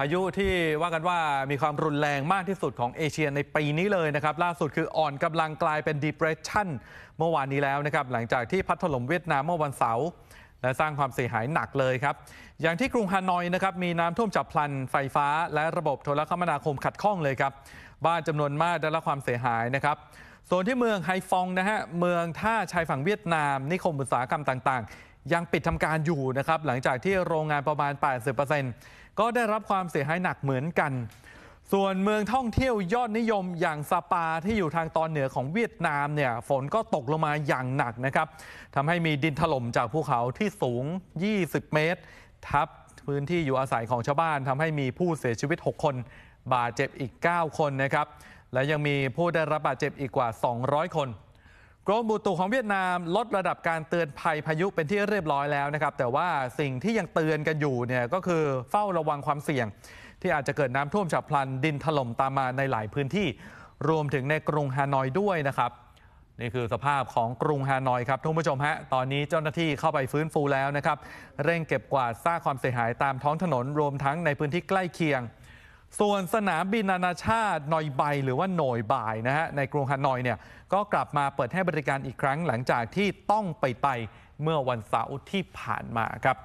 พายุที่ว่ากันว่ามีความรุนแรงมากที่สุดของเอเชียในปีนี้เลยนะครับ ล่าสุดคืออ่อนกำลังกลายเป็น depression เมื่อวานนี้แล้วนะครับ หลังจากที่พัดถล่มเวียดนาม เมื่อวันเสาร์ และสร้างความเสียหายหนักเลยครับอย่างที่กรุงฮานอยนะครับ มีน้ำท่วมจับพลันไฟฟ้า และระบบโทรคมนาคมขัดข้องเลยครับบ้านจำนวนมากได้รับความเสียหายนะครับส่วนที่เมืองไฮฟองนะฮะเมืองท่าชายฝั่งเวียดนาม นิคมอุตสาหกรรมต่าง ๆยังปิดทำการอยู่นะครับหลังจากที่โรงงานประมาณ 80%ก็ได้รับความเสียหายหนักเหมือนกัน ส่วนเมืองท่องเที่ยวยอดนิยมอย่างสปาที่อยู่ทางตอนเหนือของเวียดนามเนี่ยฝนก็ตกลงมาอย่างหนักนะครับทำให้มีดินถล่มจากภูเขาที่สูง 20 เมตร ทับพื้นที่อยู่อาศัยของชาวบ้านทำให้มีผู้เสียชีวิต 6 คน บาดเจ็บอีก 9 คนนะครับและยังมีผู้ได้รับบาดเจ็บอีกกว่า 200 คนกรมบุตุของเวียดนามลดระดับการเตือนภัยพายุเป็นที่เรียบร้อยแล้วนะครับ แต่ว่าสิ่งที่ยังเตือนกันอยู่เนี่ยก็คือเฝ้าระวังความเสี่ยง ที่อาจจะเกิดน้ำท่วมฉับพลันดินถล่มตามมาในหลายพื้นที่ รวมถึงในกรุงฮานอยด้วยนะครับ นี่คือสภาพของกรุงฮานอยครับท่านผู้ชมฮะ ตอนนี้เจ้าหน้าที่เข้าไปฟื้นฟูแล้วนะครับเร่งเก็บกวาดซากความเสียหายตามท้องถนน รวมทั้งในพื้นที่ใกล้เคียงส่วนสนามบินนานาชาตินอยไบหรือว่าหน่อยบ่ายนะฮะ ในกรุงฮานอยเนี่ย ก็กลับมาเปิดให้บริการอีกครั้งหลังจากที่ต้องไปไปเมื่อวันเสาร์ที่ผ่านมาครับ